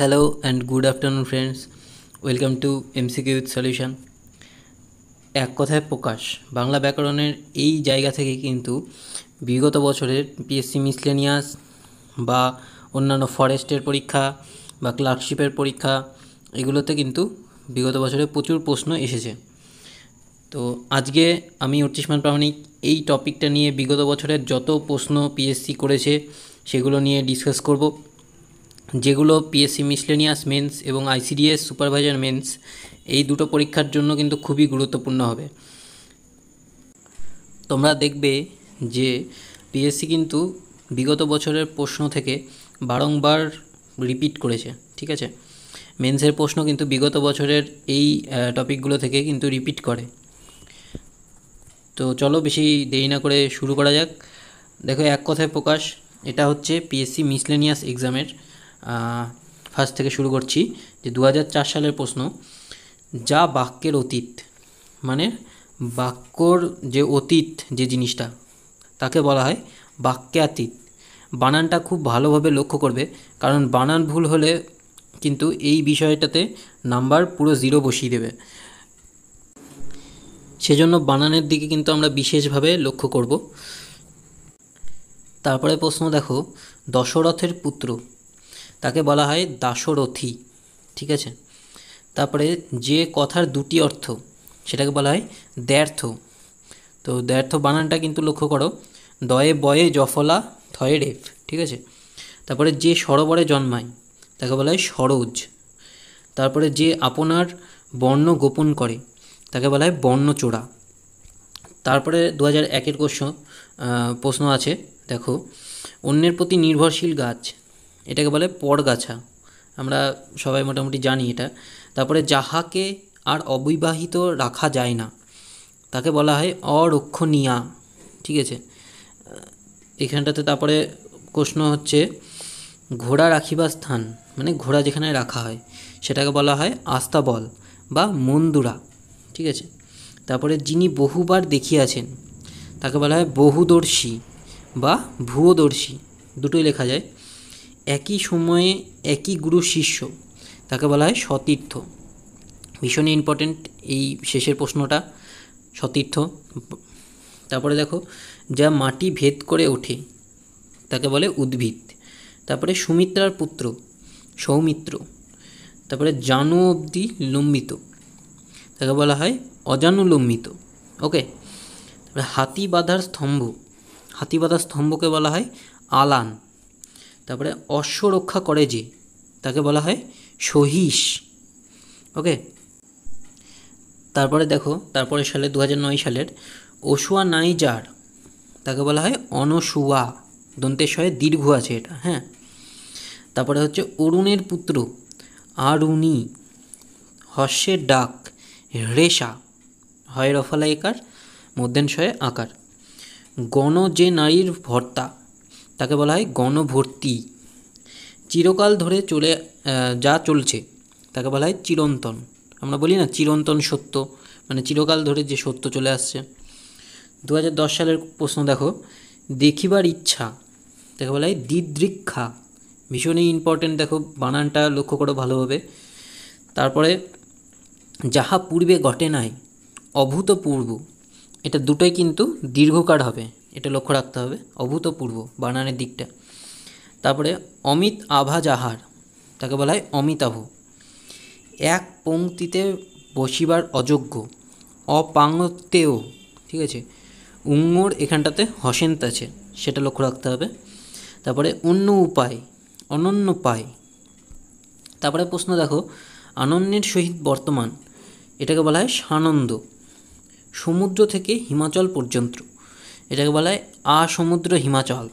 Hello and good afternoon friends. Welcome to MCQ with Solution. এক কথায় প্রকাশ বাংলা ব্যাকরণের এই জায়গা থেকে কিন্তু বিগত বছরের পিএসসি মিসলেনিয়াস বা অন্যান্য ফরেস্টের পরীক্ষা বা ক্লার্কশিপের পরীক্ষা এগুলোতে কিন্তু বিগত বছরে প্রচুর প্রশ্ন এসেছে তো আজকে আমি অর্চিষ্মান প্রামাণিক এই টপিকটা নিয়ে বিগত বছরের যত প্রশ্ন পিএসসি করেছে সেগুলো নিয়ে ডিসকাস করবো যেগুলো পিএসসি মিসলেনিয়াস মেন্স এবং আইসিডিএস সুপারভাইজার মেন্স এই দুটো পরীক্ষার জন্য কিন্তু খুবই গুরুত্বপূর্ণ হবে তোমরা দেখবে যে পিএসসি কিন্তু বিগত বছরের প্রশ্ন থেকে বারংবার রিপিট করেছে ঠিক আছে মেন্সের প্রশ্ন কিন্তু বিগত বছরের এই টপিকগুলো থেকে কিন্তু রিপিট করে তো চলো বেশি দেরি না করে শুরু করা যাক দেখো এক কথায় প্রকাশ এটা হচ্ছে পিএসসি মিসলেনিয়াস এক্সামের ফার্স্ট থেকে শুরু করছি যে দু সালের প্রশ্ন যা বাক্যের অতীত মানে বাক্যর যে অতীত যে জিনিসটা তাকে বলা হয় বাক্যে অতীত বানানটা খুব ভালোভাবে লক্ষ্য করবে কারণ বানান ভুল হলে কিন্তু এই বিষয়টাতে নাম্বার পুরো জিরো বসিয়ে দেবে সেজন্য বানানের দিকে কিন্তু আমরা বিশেষভাবে লক্ষ্য করব তারপরে প্রশ্ন দেখো দশরথের পুত্র তাকে বলা হয় দাসরথী ঠিক আছে তারপরে যে কথার দুটি অর্থ সেটাকে বলা হয় দ্যর্থ তো দ্যর্থ বানানটা কিন্তু লক্ষ্য করো দয়ে বয়ে জফলা থয়ে রেফ ঠিক আছে তারপরে যে সরোবরে জন্মায় তাকে বলা হয় সরোজ তারপরে যে আপনার বর্ণ গোপন করে তাকে বলা হয় বর্ণচোরা তারপরে দু হাজার একের কোশ্চন প্রশ্ন আছে দেখো অন্যের প্রতি নির্ভরশীল গাছ এটাকে বলে পরগাছা আমরা সবাই মোটামুটি জানি এটা তারপরে যাহাকে আর অবিবাহিত রাখা যায় না তাকে বলা হয় অরক্ষণীয়া ঠিক আছে এখানটাতে তারপরে প্রশ্ন হচ্ছে ঘোড়া রাখিবার স্থান মানে ঘোড়া যেখানে রাখা হয় সেটাকে বলা হয় আস্তাবল বা মন্দুরা ঠিক আছে তারপরে যিনি বহুবার দেখিয়াছেন তাকে বলা হয় বহুদর্শী বা ভুয়োদর্শী দুটোই লেখা যায় একই সময়ে একই গুরু শিষ্য তাকে বলা হয় সতীর্থ ভীষণই ইম্পর্টেন্ট এই শেষের প্রশ্নটা সতীর্থ তারপরে দেখো যা মাটি ভেদ করে ওঠে তাকে বলে উদ্ভিদ তারপরে সুমিত্রার পুত্র সৌমিত্র তারপরে জানু অবধি লম্বিত তাকে বলা হয় অজানু লম্বিত ওকে তারপরে হাতি বাঁধার স্তম্ভ হাতি বাঁধার স্তম্ভকে বলা হয় আলান তারপরে অশ্ব রক্ষা করে যে তাকে বলা হয় সহিষ ওকে তারপরে দেখো তারপরে সালে দু সালের অসুয়া নাই যার তাকে বলা হয় অনসুয়া দন্তেশয়ে দীর্ঘ আছে এটা হ্যাঁ তারপরে হচ্ছে অরুণের পুত্র আরুণি হর্ষের ডাক রেশা হয় রফালাইকার একার মধ্যেনশয়ে আকার গণ যে নারীর ভর্তা তাকে বলা হয় গণভর্তি চিরকাল ধরে চলে যা চলছে তাকে বলা হয় চিরন্তন আমরা বলি না চিরন্তন সত্য মানে চিরকাল ধরে যে সত্য চলে আসছে দু সালের প্রশ্ন দেখো দেখিবার ইচ্ছা তাকে বলা হয় দিদৃক্ষা ভীষণই ইম্পর্টেন্ট দেখো বানানটা লক্ষ্য করো ভালোভাবে তারপরে যাহা পূর্বে ঘটে নাই অভূতপূর্ব এটা দুটোই কিন্তু দীর্ঘকার হবে এটা লক্ষ্য রাখতে হবে অভূতপূর্ব বানানের দিকটা তারপরে অমিত আভা জাহার তাকে বলা হয় অমিতাভ এক পংক্তিতে বসিবার অযোগ্য অপাঙ্গতেও ঠিক আছে উঙ্গর এখানটাতে হসেন্ত আছে সেটা লক্ষ্য রাখতে হবে তারপরে অন্য উপায় অনন্য পায় তারপরে প্রশ্ন দেখো আনন্দের সহিত বর্তমান এটাকে বলা হয় সানন্দ সমুদ্র থেকে হিমাচল পর্যন্ত এটাকে বলা হয় আসমুদ্র হিমাচল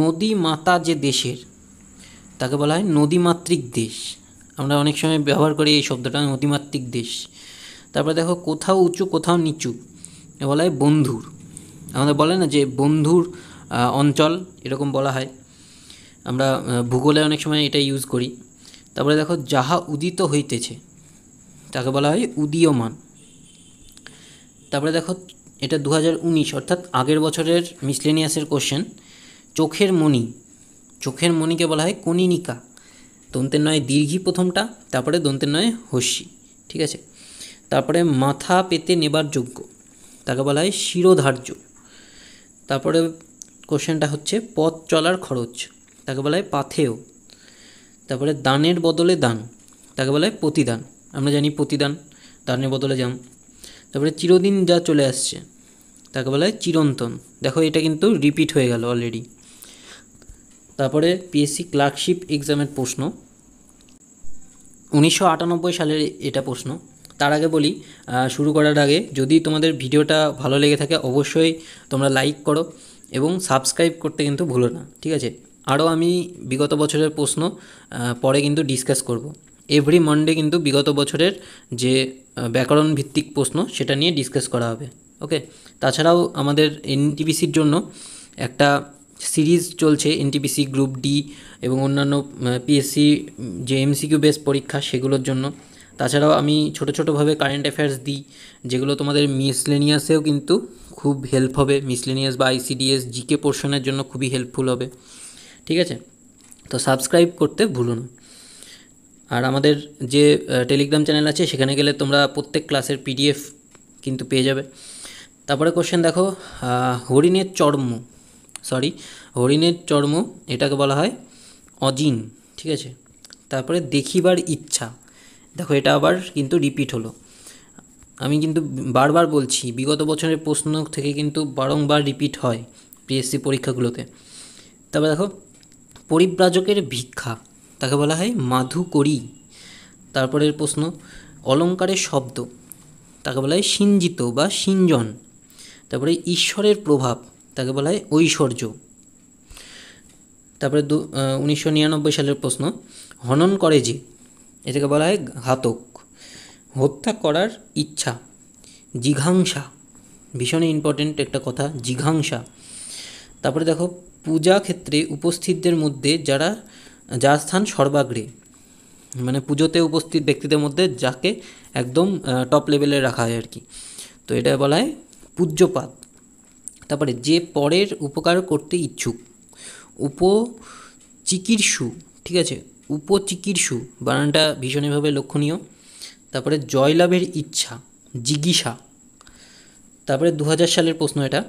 নদী মাতা যে দেশের তাকে বলা হয় নদীমাতৃক দেশ আমরা অনেক সময় ব্যবহার করি এই শব্দটা নদীমাতৃক দেশ তারপরে দেখো কোথাও উঁচু কোথাও নিচু বলা হয় বন্ধুর আমাদের বলে না যে বন্ধুর অঞ্চল এরকম বলা হয় আমরা ভূগোলে অনেক সময় এটা ইউজ করি তারপরে দেখো যাহা উদিত হইতেছে তাকে বলা হয় উদীয়মান তারপরে দেখো এটা দু অর্থাৎ আগের বছরের মিসলেনিয়াসের কোশ্চেন চোখের মণি চোখের মণিকে বলা হয় কনিনিকা দন্তের নয় দীর্ঘি প্রথমটা তারপরে দন্তের নয় হস্যি ঠিক আছে তারপরে মাথা পেতে নেবার যোগ্য তাকে বলা হয় শিরোধার্য তারপরে কোশ্চেনটা হচ্ছে পথ চলার খরচ তাকে বলা হয় পাথেয় তারপরে দানের বদলে দান তাকে বলা হয় প্রতিদান আমরা জানি প্রতিদান দানের বদলে যান তারপরে চিরদিন যা চলে আসছে তাকে বলা হয় চিরন্তন দেখো এটা কিন্তু রিপিট হয়ে গেল অলরেডি তারপরে পিএসসি ক্লার্কশিপ এক্সামের প্রশ্ন উনিশশো সালের এটা প্রশ্ন তার আগে বলি শুরু করার আগে যদি তোমাদের ভিডিওটা ভালো লেগে থাকে অবশ্যই তোমরা লাইক করো এবং সাবস্ক্রাইব করতে কিন্তু ভুলো না ঠিক আছে আরও আমি বিগত বছরের প্রশ্ন পরে কিন্তু ডিসকাস করব এভরি মন্ডে কিন্তু বিগত বছরের যে ব্যাকরণ ভিত্তিক প্রশ্ন সেটা নিয়ে ডিসকাস করা হবে ওকে তাছাড়াও আমাদের এনটিপিসির জন্য একটা সিরিজ চলছে এনটিপিসি গ্রুপ ডি এবং অন্যান্য পিএসসি যে এমসিকিউ বেস পরীক্ষা সেগুলোর জন্য তাছাড়াও আমি ছোটো ছোটোভাবে কারেন্ট অ্যাফেয়ার্স দিই যেগুলো তোমাদের মিসলেনিয়াসেও কিন্তু খুব হেল্প হবে মিসলেনিয়াস বা আইসিডিএস জিকে পোর্শনের জন্য খুবই হেল্পফুল হবে ঠিক আছে তো সাবস্ক্রাইব করতে ভুলো না আর আমাদের যে টেলিগ্রাম চ্যানেল আছে সেখানে গেলে তোমরা প্রত্যেক ক্লাসের পিডিএফ কিন্তু পেয়ে যাবে তারপরে কোশ্চেন দেখো হরিণের চর্ম সরি হরিণের চর্ম এটাকে বলা হয় অজিন ঠিক আছে তারপরে দেখিবার ইচ্ছা দেখো এটা আবার কিন্তু রিপিট হলো আমি কিন্তু বারবার বলছি বিগত বছরের প্রশ্ন থেকে কিন্তু বারংবার রিপিট হয় পিএসসি পরীক্ষাগুলোতে তারপরে দেখো পরিব্রাজকের ভিক্ষা তাকে বলা হয় মাধুকরী তারপরের প্রশ্ন অলঙ্কারের শব্দ তাকে বলা হয় সিঞ্জিত বা সিঞ্জন তারপরে ঈশ্বরের প্রভাব তাকে বলা হয় ঐশ্বর্য তারপরে দু উনিশশো নিরানব্বই সালের প্রশ্ন হনন করে যে এটাকে বলা হয় ঘাতক হত্যা করার ইচ্ছা জিঘাংসা ভীষণ ইম্পর্টেন্ট একটা কথা জিঘাংসা তারপরে দেখো পূজা ক্ষেত্রে উপস্থিতদের মধ্যে যারা যার স্থান সর্বাগ্রে মানে পুজোতে উপস্থিত ব্যক্তিদের মধ্যে যাকে একদম টপ লেভেলে রাখা হয় আর কি তো এটা বলা হয় পূজ্যপাত তারপরে যে পরের উপকার করতে ইচ্ছুক উপচিকিৎসু ঠিক আছে উপচিকিৎসু বানানটা ভীষণভাবে লক্ষণীয় তারপরে জয়লাভের ইচ্ছা জিজ্ঞাসা তারপরে দু সালের প্রশ্ন এটা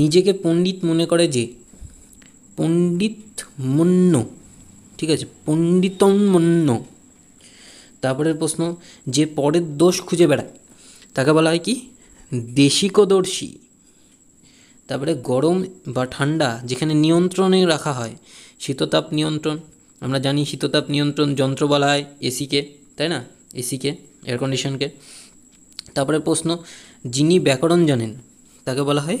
নিজেকে পণ্ডিত মনে করে যে পণ্ডিত মন্য ঠিক আছে পণ্ডিতমন্য তারপরের প্রশ্ন যে পরের দোষ খুঁজে বেড়ায় তাকে বলা হয় কি দেশিকদর্শী তারপরে গরম বা ঠান্ডা যেখানে নিয়ন্ত্রণে রাখা হয় শীততাপ নিয়ন্ত্রণ আমরা জানি শীততাপ নিয়ন্ত্রণ যন্ত্র বলা হয় এসিকে তাই না এসিকে এয়ার কন্ডিশনকে তারপরে প্রশ্ন যিনি ব্যাকরণ জানেন তাকে বলা হয়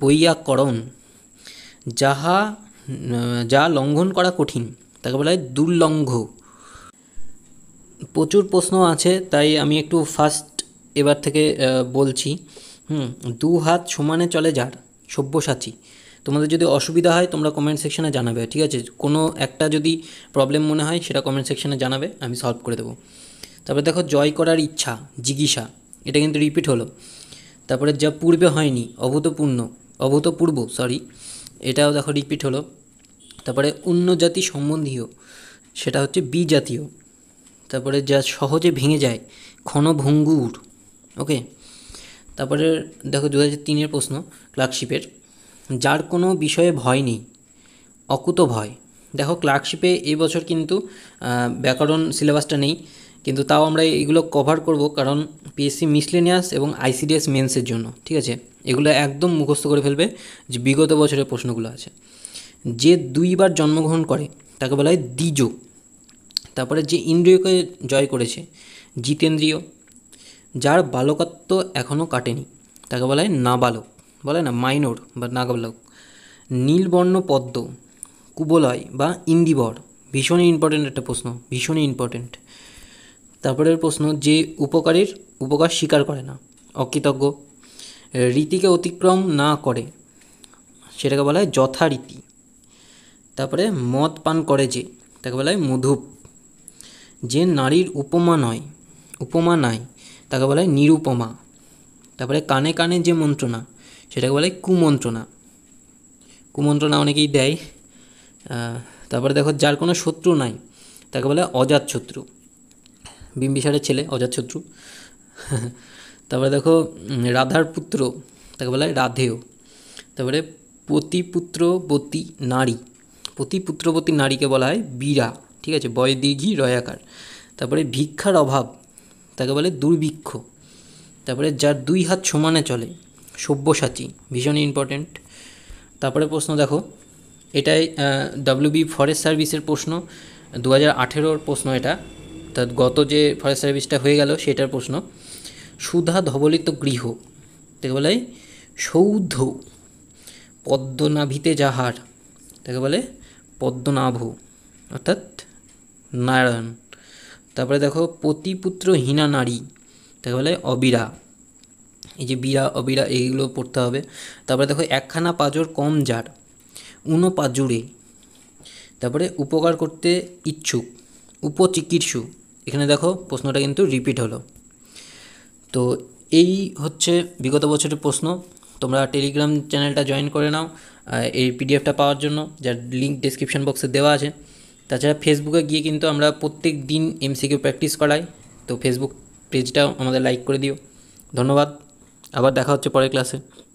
বৈয়াকরণ যাহা যা লঙ্ঘন করা কঠিন তাকে বলা হয় দুর্লঙ্ঘ প্রচুর প্রশ্ন আছে তাই আমি একটু ফার্স্ট এবার থেকে বলছি হুম দু হাত সমানে চলে যার সব্যসাচী তোমাদের যদি অসুবিধা হয় তোমরা কমেন্ট সেকশানে জানাবে ঠিক আছে কোনো একটা যদি প্রবলেম মনে হয় সেটা কমেন্ট সেকশানে জানাবে আমি সলভ করে দেবো তারপরে দেখো জয় করার ইচ্ছা জিজ্ঞাসা এটা কিন্তু রিপিট হলো তারপরে যা পূর্বে হয়নি অভূতপূর্ণ অভূতপূর্ব সরি এটাও দেখো রিপিট হলো তারপরে অন্য জাতি সম্বন্ধীয় সেটা হচ্ছে বিজাতীয় তারপরে যা সহজে ভেঙে যায় ক্ষণভঙ্গুর ওকে তারপরে দেখো দু হাজার তিনের প্রশ্ন ক্লার্কশিপের যার কোনো বিষয়ে ভয় নেই অকুত ভয় দেখো ক্লার্কশিপে এই বছর কিন্তু ব্যাকরণ সিলেবাসটা নেই কিন্তু তাও আমরা এগুলো কভার করব কারণ পিএসসি মিসলেনিয়াস এবং আইসিডিএস মেন্সের জন্য ঠিক আছে এগুলো একদম মুখস্থ করে ফেলবে যে বিগত বছরের প্রশ্নগুলো আছে যে দুইবার জন্মগ্রহণ করে তাকে বলা হয় দ্বিজ তারপরে যে ইন্দ্রিয়কে জয় করেছে জিতেন্দ্রীয় যার বালকত্ব এখনও কাটেনি তাকে বলা হয় নাবালক বলে না মাইনর বা নাগাবালক নীলবর্ণ পদ্ম কুবলয় বা ইন্দিবর ভীষণই ইম্পর্টেন্ট একটা প্রশ্ন ভীষণই ইম্পর্টেন্ট তারপরের প্রশ্ন যে উপকারের উপকার স্বীকার করে না অকৃতজ্ঞ রীতিকে অতিক্রম না করে সেটাকে বলা হয় যথারীতি তারপরে মদ পান করে যে তাকে বলা হয় মধুপ যে নারীর উপমা নয় উপমা নাই তাকে বলা হয় নিরুপমা তারপরে কানে কানে যে মন্ত্রণা সেটাকে বলা হয় কুমন্ত্রণা কুমন্ত্রণা অনেকেই দেয় তারপরে দেখো যার কোনো শত্রু নাই তাকে বলে অজাত শত্রু বিম্বিসারের ছেলে অজাত শত্রু তারপরে দেখো রাধার পুত্র তাকে বলা হয় রাধেয় তারপরে পতিপুত্রবতী নারী প্রতি পুত্রবতী নারীকে বলা হয় বীরা ঠিক আছে বয় দীর্ঘি রয়াকার তারপরে ভিক্ষার অভাব তাকে বলে দুর্ভিক্ষ তারপরে যার দুই হাত সমানে চলে সব্যসাচী ভীষণ ইম্পর্টেন্ট তারপরে প্রশ্ন দেখো এটাই ডাব্লিউবি ফরেস্ট সার্ভিসের প্রশ্ন দু হাজার প্রশ্ন এটা তা গত যে ফরেস্ট সার্ভিসটা হয়ে গেল সেটার প্রশ্ন সুধা ধবলিত গৃহ তাকে বলে সৌধ পদ্মনাভিতে যাহার তাকে বলে পদ্মনাভ অর্থাৎ নারায়ণ তারপরে দেখো পতিপুত্র হীনা নারী তাকে বলে অবিরা এই যে বিরা অবিরা এইগুলো পড়তে হবে তারপরে দেখো একখানা পাজর কম যার উনো পাজুরে তারপরে উপকার করতে ইচ্ছুক উপচিকিৎসু এখানে দেখো প্রশ্নটা কিন্তু রিপিট হলো তো এই হচ্ছে বিগত বছরের প্রশ্ন তোমরা টেলিগ্রাম চ্যানেলটা জয়েন করে নাও এই পিডিএফটা পাওয়ার জন্য যার লিঙ্ক ডিসক্রিপশন বক্সে দেওয়া আছে তাছাড়া ফেসবুকে গিয়ে কিন্তু আমরা প্রত্যেক দিন এমসিকিউ প্র্যাকটিস করাই তো ফেসবুক পেজটাও আমাদের লাইক করে দিও ধন্যবাদ আবার দেখা হচ্ছে পরের ক্লাসে